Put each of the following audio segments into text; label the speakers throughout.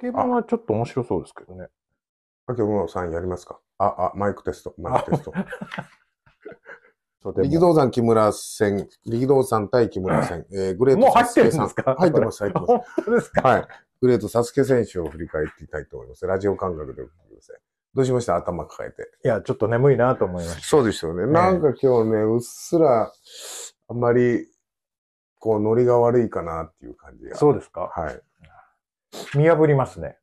Speaker 1: 競馬はちょっと面白そうですけどね。あ、今日もさんやりますかあ、あ、マイクテスト、マイクテスト。力道山木村戦、力道山対木村戦、えー、グレートもう入ってるんですか入ってます、入ってます。ですかはい。グレートサスケ選手を振り返っていきたいと思います。ラジオ感覚でお聞きください。どうしました頭抱えて。いや、ちょっと眠いなと思いました。そうですよね。なんか今日ね、うっすら、あんまり、こう、ノリが悪いかなっていう感じが。そうですかはい。見破りますね。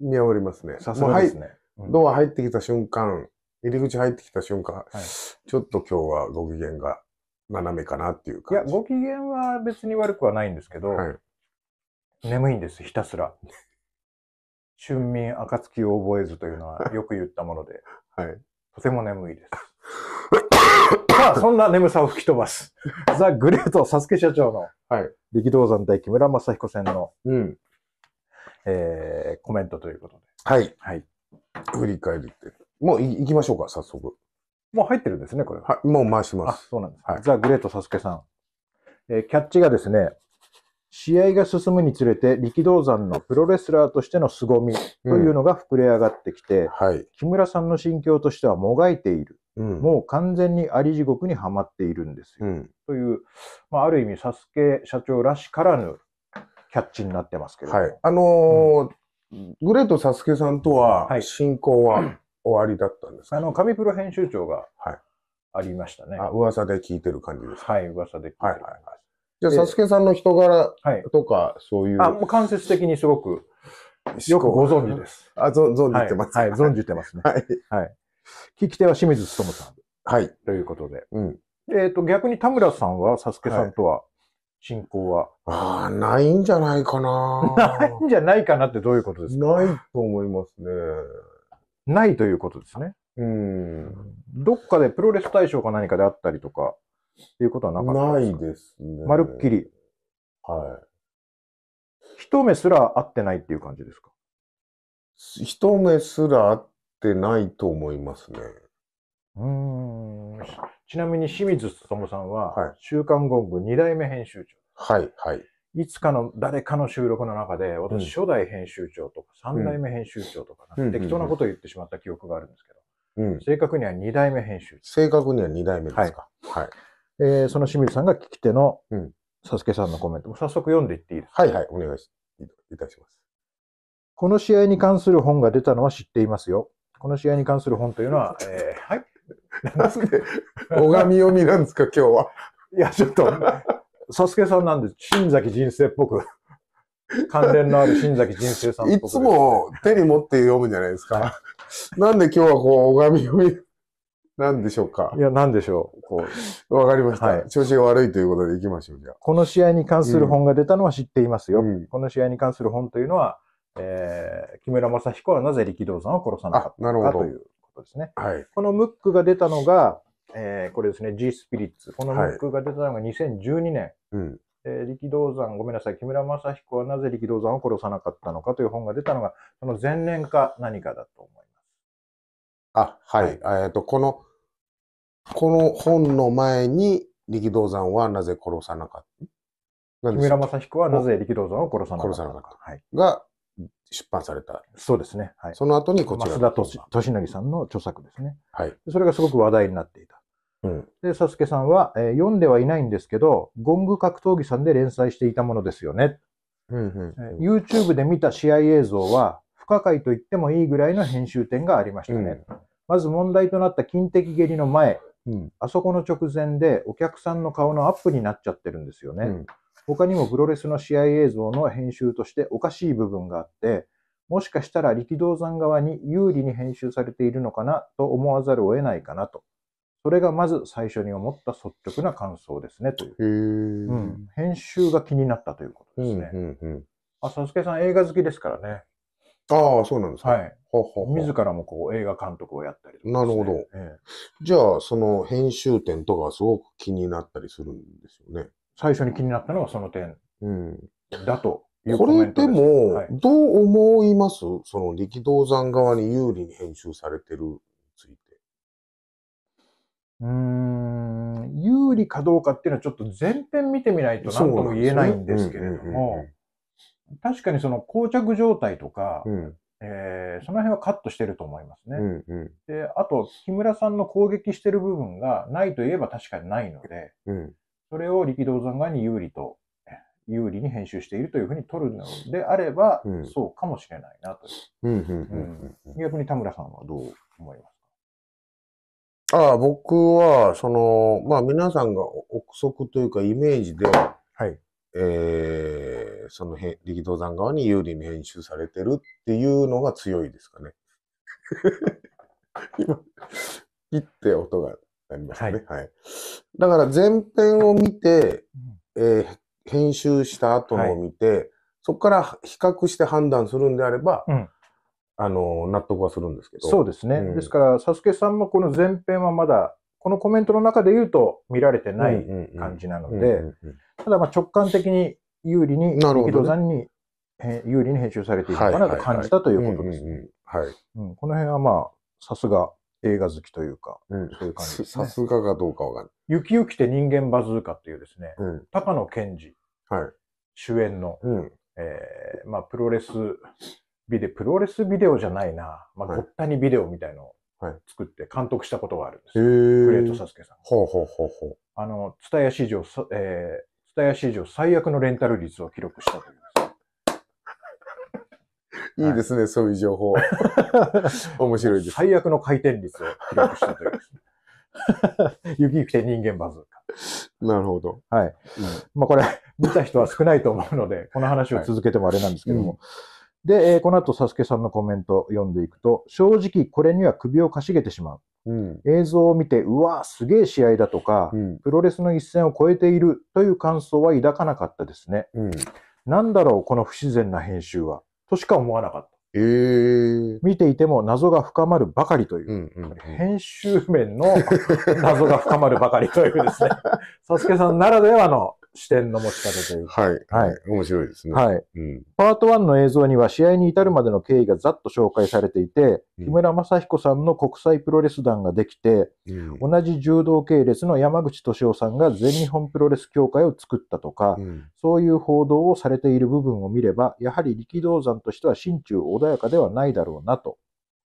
Speaker 1: 見破りますね。さすがですね。ドア入ってきた瞬間、入り口入ってきた瞬間、はい、ちょっと今日はご機嫌が斜めかなっていうか。いや、ご機嫌は別に悪くはないんですけど、はい、眠いんです、ひたすら。春眠暁を覚えずというのはよく言ったもので、はい、とても眠いです。さあ、そんな眠さを吹き飛ばす。ザ・グレート・サスケ社長の、はい、力道山対木村正彦戦の、うん、えー、コメントということで。はい。はい。振り返りって。もう行きましょうか、早速。もう入ってるんですね、これ。はい、もう回します。あ、そうなんです。はい、ザ・グレート・サスケさん。えー、キャッチがですね、試合が進むにつれて力道山のプロレスラーとしての凄みというのが膨れ上がってきて、うんはい、木村さんの心境としてはもがいている、うん、もう完全にあり地獄にはまっているんですよ、うん、という、まあ、ある意味サスケ社長らしからぬキャッチになってますけど。はい。あのーうん、グレートサスケさんとは、進行は終わりだったんですか、はい、あの、神プロ編集長が、はい。ありましたね、はい。あ、噂で聞いてる感じですかはい、噂で聞いてる。ははいはい。じゃあ、サスケさんの人柄とか、そういう。あ、もう間接的にすごく、よくご存知です。あ、存じてます、はい。はい、存じてますね。はい。はい。聞き手は清水智さん。はい。ということで。うん。えっ、ー、と、逆に田村さんは、サスケさんとは、信仰は。ああ、ないんじゃないかな。ないんじゃないかなってどういうことですかないと思いますね。ないということですね。うん。どっかでプロレス対象か何かであったりとか、っていうことはなかったですかないですね。まるっきり。はい。一目すら会ってないっていう感じですか一目すら会ってないと思いますね。うん。ちなみに清水努さんは、はい週刊ゴング2代目編集長。はい、はい。いつかの誰かの収録の中で、私初代編集長とか3代目編集長とか、適当なことを言ってしまった記憶があるんですけど、正確には2代目編集正確には2代目ですか。はい。長。えー、その清水さんが聞き手のうん、サスケさんのコメント、も早速読んでいっていいですかはい、はい。お願いしいたします。この試合に関する本が出たのは知っていますよ。この試合に関する本というのは、えーはい。な
Speaker 2: んで、拝み読み
Speaker 1: なんですか、今日は。いや、ちょっと、サスケさんなんで、新崎人生っぽく。関連のある新崎人生さん、く。いつも手に持って読むじゃないですか。なんで今日はこう、拝み読み、なんでしょうか。いや、なんでしょう。こう。わかりました、はい、調子が悪いということでいきましょう、じゃあ。この試合に関する本が出たのは知っていますよ。うん、この試合に関する本というのは、えー、木村正彦はなぜ力道山を殺さなかったのかということですね。はい。このムックが出たのが、えー、これですね、G スピリッツ。このムックが出たのが2012年。はい、うん。えー、力道山、ごめんなさい、木村正彦はなぜ力道山を殺さなかったのかという本が出たのが、その前年か何かだと思います。あ、はい。はい、えっ、と、この、この本の前に力道山はなぜ殺さなかった木村正彦はなぜ力道山を殺さなかったのか。はい、が、出版された。そうですね。はい。その後にこちら。増田敏則さんの著作ですね。はい。それがすごく話題になっていた。うん。で、サスケさんは、えー、読んではいないんですけど、ゴング格闘技さんで連載していたものですよね。うんうん、うんえー、YouTube で見た試合映像は、不可解と言ってもいいぐらいの編集点がありましたね。うん、まず問題となった金的蹴りの前、うん、あそこの直前でお客さんの顔のアップになっちゃってるんですよね。うん他にもプロレスの試合映像の編集としておかしい部分があって、もしかしたら力道山側に有利に編集されているのかなと思わざるを得ないかなと。それがまず最初に思った率直な感想ですね、という。うん、編集が気になったということですね。うんうんうん、あ、サスケさん映画好きですからね。ああ、そうなんですか。はい。ははは自らもこう映画監督をやったりとか、ね、なるほど、ええ。じゃあ、その編集点とかすごく気になったりするんですよね。最初に気になったのはその点だというコメです。これでも、はい、どう思いますその力道山側に有利に編集されてるについて。うん、有利かどうかっていうのはちょっと前編見てみないと何とも言えないんですけれども、確かにその膠着状態とか、うんえー、その辺はカットしてると思いますね。うんうん、であと、木村さんの攻撃してる部分がないといえば確かにないので、うん、それを力道山側に有利と、有利に編集しているというふうに取るのであれば、うん、そうかもしれないなという。逆に田村さんはどう思いますかああ、僕は、その、まあ皆さんが憶測というかイメージでは、い。えー、そのへ力道山側に有利に編集されてるっていうのが強いですかね。今、切って音がありますね。はい。はい、だから前編を見て、えー、編集した後のを見て、はい、そこから比較して判断するんであれば、うん、あの、納得はするんですけど。そうですね。うん、ですから、サスケさんもこの前編はまだ、このコメントの中で言うと見られてない感じなので、ただまあ直感的に有利に、力道山に有利に編集されているのかなと感じたということです。この辺はまあ、さすが映画好きというか、うん、そういう感じですね、さすがかどうかわかんない。ゆきゆきて人間バズーカっていうですね、うん、高野賢治、はい、主演の、うん、えー、まあ、プロレスビデオ、プロレスビデオじゃないな、まあ、ごったにビデオみたいのを作って監督したことがあるんです。はい、グレートサスケさん。ほうほうほうほう。あの、蔦屋ヤ史上、えー、ツタヤ史上最悪のレンタル率を記録したという。いいですね、はい、そういう情報。面白いです。最悪の回転率を記録したという。雪雪て人間バズーカ。なるほど。はい。うん、まあこれ、見た人は少ないと思うので、この話を続けてもあれなんですけども。はいうん、で、えー、この後、サスケさんのコメント読んでいくと、正直これには首をかしげてしまう。うん、映像を見て、うわ、すげえ試合だとか、うん、プロレスの一線を超えているという感想は抱かなかったですね。うん、なんだろう、この不自然な編集は。としか思わなかった。えー、見ていても謎が深まるばかりという、うんうんうん、編集面の謎が深まるばかりというですね、サスケさんならではの視点の持ち方というか。はい。はい。面白いですね。はい。うん、パート1の映像には試合に至るまでの経緯がざっと紹介されていて、木村正彦さんの国際プロレス団ができて、うん、同じ柔道系列の山口敏夫さんが全日本プロレス協会を作ったとか、うん、そういう報道をされている部分を見れば、やはり力道山としては心中穏やかではないだろうなと。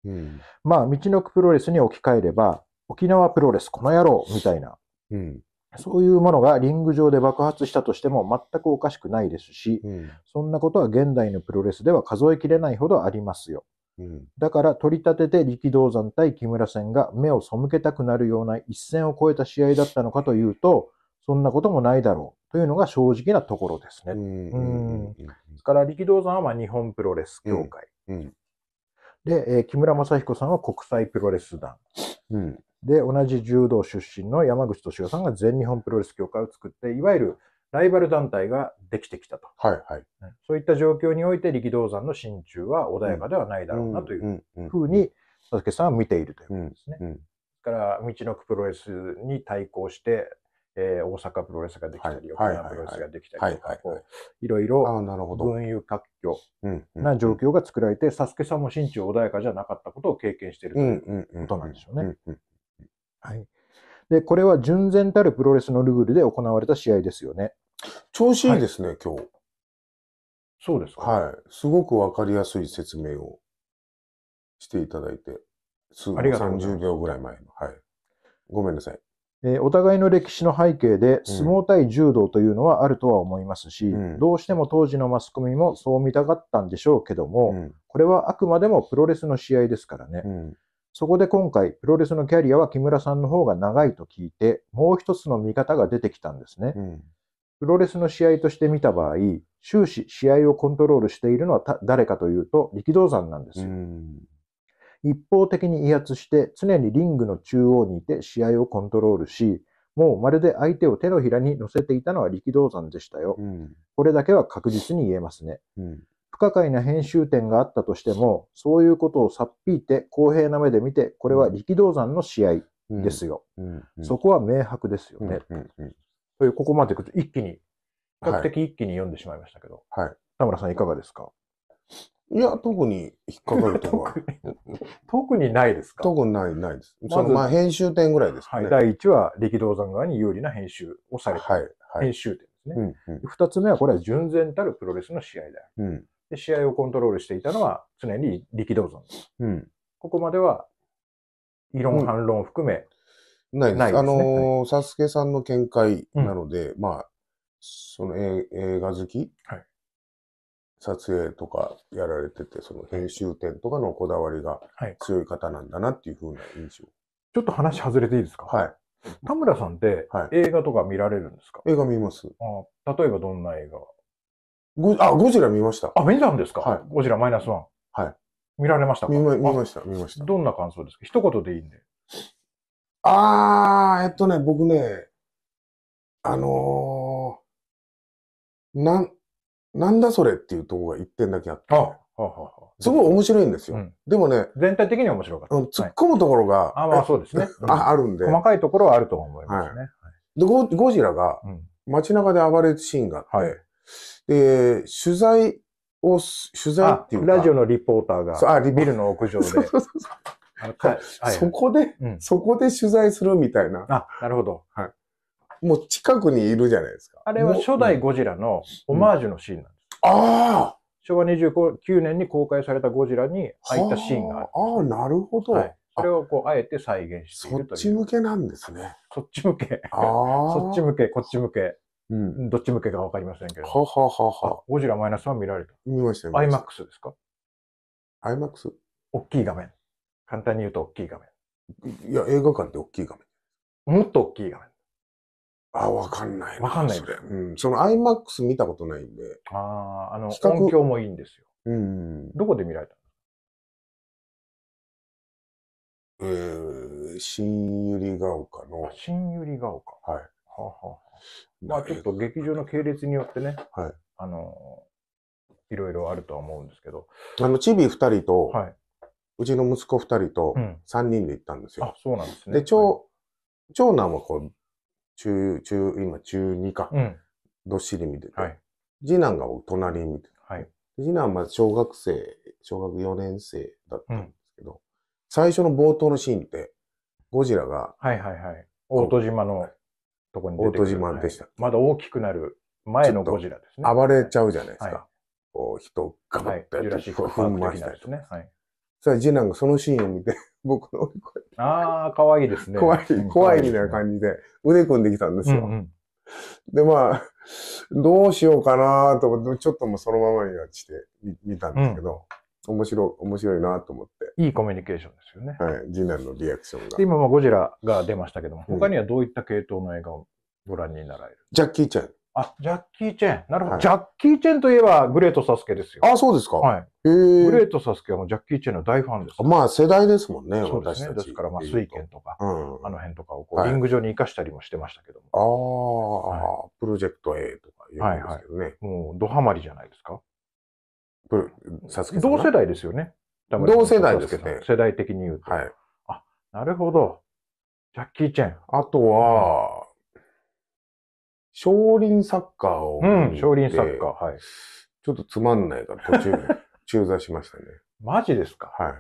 Speaker 1: うん、まあ、道のくプロレスに置き換えれば、沖縄プロレスこの野郎みたいな。うんそういうものがリング上で爆発したとしても全くおかしくないですし、うん、そんなことは現代のプロレスでは数えきれないほどありますよ。うん、だから取り立てて力道山対木村戦が目を背けたくなるような一線を越えた試合だったのかというと、そんなこともないだろうというのが正直なところですね。ですから力道山は日本プロレス協会。うん、で、えー、木村正彦さんは国際プロレス団。で、同じ柔道出身の山口敏夫さんが全日本プロレス協会を作って、いわゆるライバル団体ができてきたと。はいはい。そういった状況において力道山の心中は穏やかではないだろうなというふうに、佐々木さんは見ているということですね。うんうん、から、道のくプロレスに対抗して、えー、大阪プロレスができたり、沖縄プロレスができたりとか、いろいろ群雄割拠な状況が作られて、サスケさんも心中穏やかじゃなかったことを経験しているということなんでしょうね。はい。で、これは純然たるプロレスのルールで行われた試合ですよね。調子いいですね、はい、今日。そうですか。はい。すごくわかりやすい説明をしていただいて、す30秒ぐらい前の。はい。ごめんなさい。えー、お互いの歴史の背景で、相撲対柔道というのはあるとは思いますし、うん、どうしても当時のマスコミもそう見たかったんでしょうけども、うん、これはあくまでもプロレスの試合ですからね。うんそこで今回、プロレスのキャリアは木村さんの方が長いと聞いて、もう一つの見方が出てきたんですね。うん、プロレスの試合として見た場合、終始試合をコントロールしているのは誰かというと力道山なんですよ。うん、一方的に威圧して常にリングの中央にいて試合をコントロールし、もうまるで相手を手のひらに乗せていたのは力道山でしたよ。うん、これだけは確実に言えますね。うん不可解な編集点があったとしても、そういうことをさっぴいて公平な目で見て、これは力道山の試合ですよ。そこは明白ですよね。という、ここまで一気に、比較的一気に読んでしまいましたけど、はい、田村さんいかがですかいや、特に引っかかるとは。特にないですか特にない、ないです。まずまあ編集点ぐらいですかね。はい、第1は力道山側に有利な編集をされた。はい、はい、編集点ですね。うんうん、2つ目はこれは純然たるプロレスの試合だうんで、試合をコントロールしていたのは常に力道山です。うん。ここまでは、異論、反論含め、うん、ないです。ないです、ね、あのー、サスケさんの見解なので、うん、まあ、その映画好き、はい、撮影とかやられてて、その編集点とかのこだわりが強い方なんだなっていうふうな印象、はい。ちょっと話外れていいですかはい。田村さんって映画とか見られるんですか、はい、映画見ますあ。例えばどんな映画ゴあ、ゴジラ見ました。あ、見たんですか、はい、ゴジラマイナスワン。はい。見られましたか見ました、見ました。どんな感想ですか一言でいいんで。あー、えっとね、僕ね、あのー、なん、なんだそれっていうところが一点だけあって、はあはあ、すごい面白いんですよ。うん、でもね、全体的に面白かった。うん、突っ込むところが、はい、あまあそうですね、うん、あ。あるんで。細かいところはあると思いますね。はい、でゴ、ゴジラが街中で暴れるシーンがあって、はいで、取材を、取材っていうか。ラジオのリポーターが。あ、リビルの屋上で。そこで、うん、そこで取材するみたいな。あ、なるほど。はい。もう近くにいるじゃないですか。あれは初代ゴジラのオマージュのシーンなんです。うん、ああ昭和29年に公開されたゴジラに入ったシーンがある。ああ、なるほど。はいそれをこう、あえて再現しているという。そっち向けなんですね。そっち向け。ああ。そっち向け、こっち向け。うん、どっち向けかわかりませんけど。はははは。ゴジラマイナスは見られた。見ましたよ。IMAX ですか ?IMAX? 大きい画面。簡単に言うと大きい画面。いや、映画館って大きい画面。もっと大きい画面。あ、わかんないわかんないそれ。うん。その IMAX 見たことないんで。ああ、あの、音響もいいんですよ。うん。どこで見られたえー、新百合ヶ丘の。新百合ヶ丘。はい。はあはあ、まあちょっと劇場の系列によってね、はい、あのいろいろあるとは思うんですけど。あの、チビ2人と、はい、うちの息子2人と3人で行ったんですよ。うん、あ、そうなんですね。で、長、はい、長男はこう、中、中、今中2か、うん、どっしり見てて、はい、次男が隣に見てて、はい、次男は小学生、小学4年生だったんですけど、うん、最初の冒頭のシーンって、ゴジラが、はいはいはい。大戸島の。とこに出てくる。オート自慢でした。まだ大きくなる前のゴジラですね。暴れちゃうじゃないですか。はい、こう、人をガブッとやって、は踏んましたりですね、はい。それ次男がそのシーンを見て、僕の、ああ、可愛いですね。怖い、怖いみたいな感じで、腕組んできたんですよ。うんうん、で、まあ、どうしようかなと思って、ちょっともうそのままにはしてみ見たんですけど、うん面白、面白いなと思って。いいコミュニケーションですよね。はい。次男のリアクションが。今、まあ、ゴジラが出ましたけども、他にはどういった系統の映画をご覧になられる、うん、ジャッキー・チェン。あ、ジャッキー・チェン。なるほど、はい。ジャッキー・チェンといえば、グレート・サスケですよ。あ、そうですか。はい。えー、グレート・サスケはもうジャッキー・チェンの大ファンです。まあ、世代ですもんね、そうですね。ですから、まあ、水剣とか、うん、あの辺とかをこう、はい、リング上に生かしたりもしてましたけども。ああ、はい、プロジェクト A とか言うんですけどね。はいはい、もう、ドハマりじゃないですか。同世代ですよね。同世代ですね。世代的に言うと。はい。あ、なるほど。ジャッキー・チェン。あとは、少林サッカーを。うん、少林サッカー。はい。ちょっとつまんないから途中、中座しましたね。マジですかはい。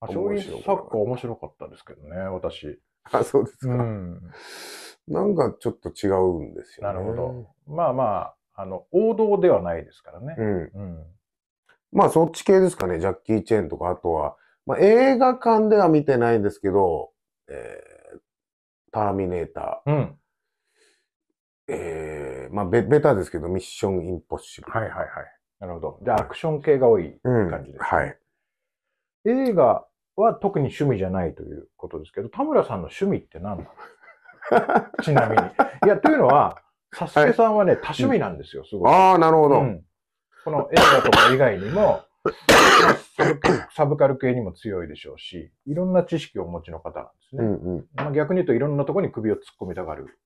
Speaker 1: あ、少林サッカー面白かったですけどね、私。あ、そうですか。うん、なんかちょっと違うんですよね。なるほど。まあまあ、あの、王道ではないですからね。うん。うんまあそっち系ですかね。ジャッキー・チェーンとか、あとは、まあ映画館では見てないんですけど、えー、ターミネーター。うん。えー、まあベベタですけど、ミッション・インポッシブル。はいはいはい。なるほど。じゃあアクション系が多い感じです、ねうん、はい。映画は特に趣味じゃないということですけど、田村さんの趣味って何なのちなみに。いや、というのは、サスケさんはね、はい、多趣味なんですよ、すごい。ああ、なるほど、うん、この映画とか以外にも、サブカル系にも強いでしょうし、いろんな知識をお持ちの方なんですね。うんうん、まあ、逆に言うといろんなところに首を突っ込みたがる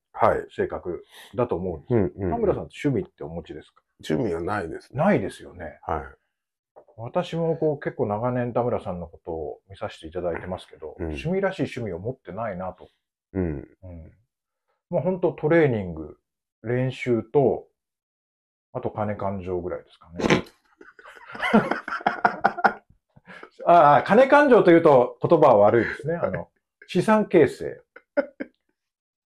Speaker 1: 性格だと思うんですはいうんうん、田村さん趣味ってお持ちですか趣味はないです、ね、ないですよね。はい。私もこう結構長年田村さんのことを見させていただいてますけど、うん、趣味らしい趣味を持ってないなと。うん。うん、もう本当トレーニング、練習とあと金勘定ぐらいですかね。ああ、金勘定というと言葉は悪いですね。あの、資産形成。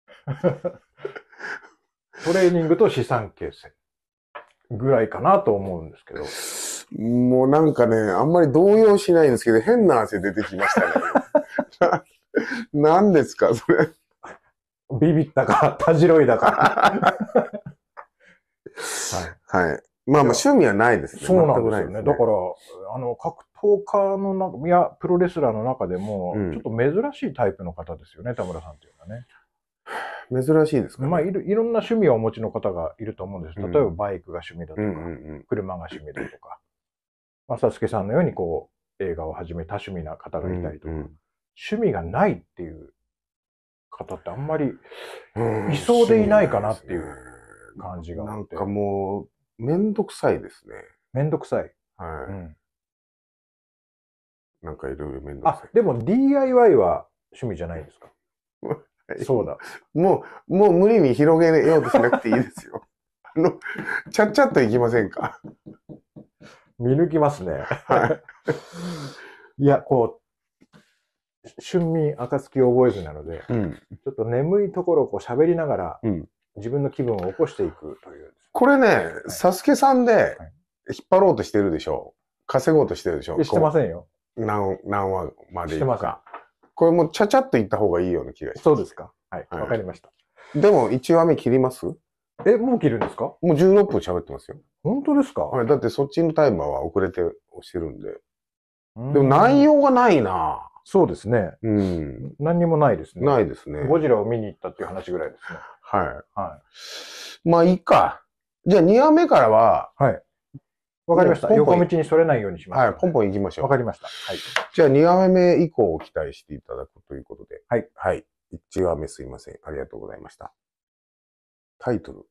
Speaker 1: トレーニングと資産形成ぐらいかなと思うんですけど。もうなんかね、あんまり動揺しないんですけど、変な汗出てきましたね。何 ですか、それ。ビビったか、たじろいだか。はい。はい。まあまあ趣味はないですね。そうなんですよね。ねだから、あの、格闘家の中、いや、プロレスラーの中でも、ちょっと珍しいタイプの方ですよね、田村さんっていうのはね。珍しいですか、ね、まあいろ、いろんな趣味をお持ちの方がいると思うんです。例えばバイクが趣味だとか、うんうんうん、車が趣味だとか、まさすけさんのようにこう、映画をはじめ多趣味な方がいたりとか、うんうん、趣味がないっていう方ってあんまりいそうでいないかなっていう。感じがあって。なんかもう、めんどくさいですね。めんどくさい。はい。うん、なんかいろいろめんどくさい。あ、でも DIY は趣味じゃないですかそうだ。もう、もう無理に広げようとしなくていいですよ。あの、ちゃっちゃっといきませんか見抜きますね。はい。いや、こう、春眠暁を覚えずなので、うん、ちょっと眠いところをこう喋りながら、うん、自分の気分を起こしていくという。これね、はい、サスケさんで引っ張ろうとしてるでしょう。稼ごうとしてるでしょう。してませんよ。何、何話までしてますか。これもうちゃちゃっといった方がいいような気がします。そうですか。はい。わ、はい、かりました。でも、1話目切りますえ、もう切るんですかもう16分喋ってますよ。本当ですかはい。だってそっちのタイマーは遅れて押してるんで。でも内容がないなそうですね。うん。何にもないですね。ないですね。ゴジラを見に行ったっていう話ぐらいですね。はい。はい。まあ、いいか。じゃあ、2話目からは、はい。
Speaker 2: わかりました。横道
Speaker 1: にそれないようにします、はい、ポンポン行きましょう。わかりました。はい。じゃあ、2話目以降を期待していただくということで。はい。はい。1話目すいません。ありがとうございました。タイトル。